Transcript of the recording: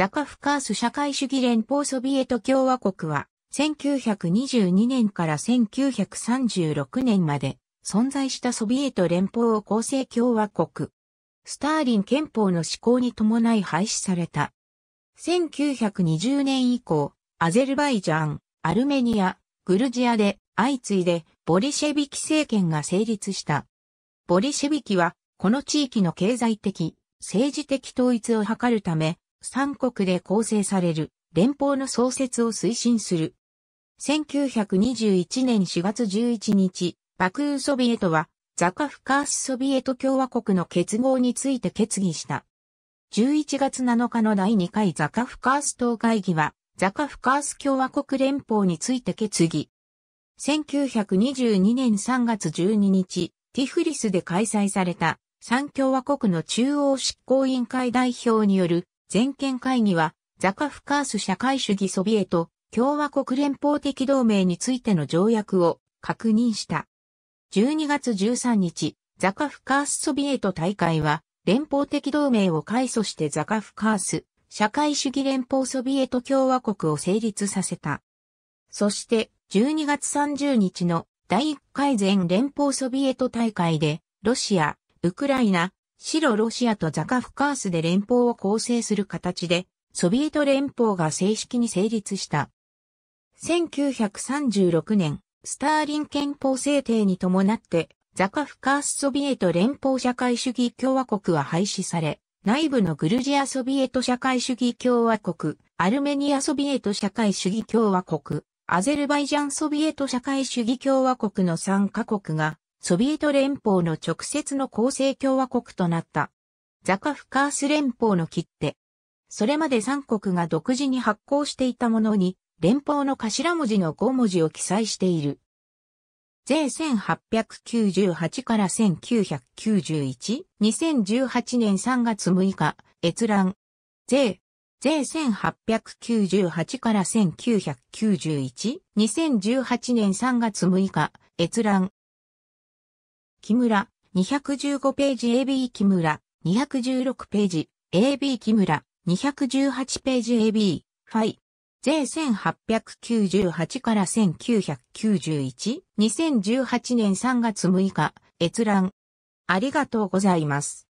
ザカフカース社会主義連邦ソビエト共和国は、1922年から1936年まで存在したソビエト連邦を構成共和国。スターリン憲法の施行に伴い廃止された。1920年以降、アゼルバイジャン、アルメニア、グルジアで相次いでボリシェビキ政権が成立した。ボリシェビキはこの地域の経済的、政治的統一を図るため、三国で構成される連邦の創設を推進する。1921年4月11日、バクーソビエトはザカフカースソビエト共和国の結合について決議した。11月7日の第2回ザカフカース党会議は、ザカフカース共和国連邦について決議。1922年3月12日、ティフリスで開催された、三共和国の中央執行委員会代表による全権会議は、ザカフカース社会主義ソビエト共和国連邦的同盟についての条約を確認した。12月13日、ザカフカースソビエト大会は、連邦的同盟を改組してザカフカース社会主義連邦ソビエト共和国を成立させた。そして、12月30日の第1回全連邦ソビエト大会で、ロシア、ウクライナ、白ロシアとザカフカースで連邦を構成する形で、ソビエト連邦が正式に成立した。1936年、スターリン憲法制定に伴って、ザカフカースソビエト連邦社会主義共和国は廃止され、内部のグルジアソビエト社会主義共和国、アルメニアソビエト社会主義共和国、アゼルバイジャンソビエト社会主義共和国の3カ国がソビエト連邦の直接の構成共和国となった。ザカフカース連邦の切手。それまで三国が独自に発行していたものに、連邦の頭文字の5文字を記載している。税1898から1991、2018年3月6日、閲覧。税、税1898から1991、2018年3月6日、閲覧。木村、215ページ AB 木村、216ページ AB 木村、218ページ AB、ファイ。税1898から1991、2018年3月6日、閲覧。ありがとうございます。